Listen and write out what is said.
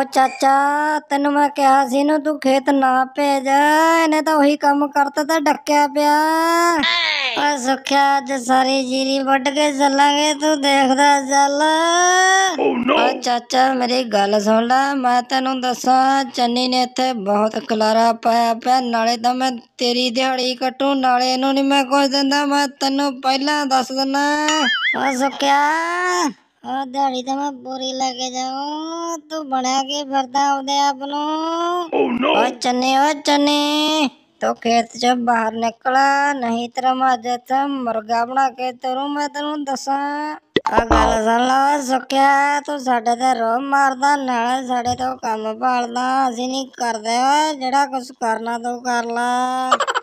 ओ चाचा तेन मैं क्या सी ना तू खेत ना भेज इन्हें तो वही काम करता था ढक्या पिया ओ सुखिया अज सारी जीरी ਵੱਢ ਕੇ ਚੱਲਾਂਗੇ ਤੂੰ ਦੇਖਦਾ ਚੱਲ ਓ ਚਾਚਾ ਮੇਰੀ ਗੱਲ ਸੁਣ ਲੈ ਮੈਂ ਤੈਨੂੰ ਦੱਸਾਂ ਚੰਨੀ ਨੇ ਇੱਥੇ ਬਹੁਤ ਖਲਾਰਾ ਪਾਇਆ ਪਿਆ ਨਾਲੇ ਤਾਂ ਮੈਂ ਤੇਰੀ ਦਿਹਾੜੀ ਕੱਟੂ ਨਾਲੇ ਇਹਨੂੰ ਨਹੀਂ ਮੈਂ ਕੁਝ ਦਿੰਦਾ ਮੈਂ ਤੈਨੂੰ ਪਹਿਲਾਂ ਦੱਸ ਦਿੰਨਾ ਓ ਸੁਖਿਆ और हाँ, दाढ़ी तो मैं पूरी लगे जाओ तू बड़ा के भरता होते आपनो ओ चने ओ चने तो खेत से बाहर निकला नहीं तेरा माजे से मुर्गा बना के तेरू मैं तेरू दसा गल सुन सुख्या तू साडे ते रो मारदा नाले साडे तो कम पालदा असी नहीं करदे जेड़ा कुछ करना तू कर ला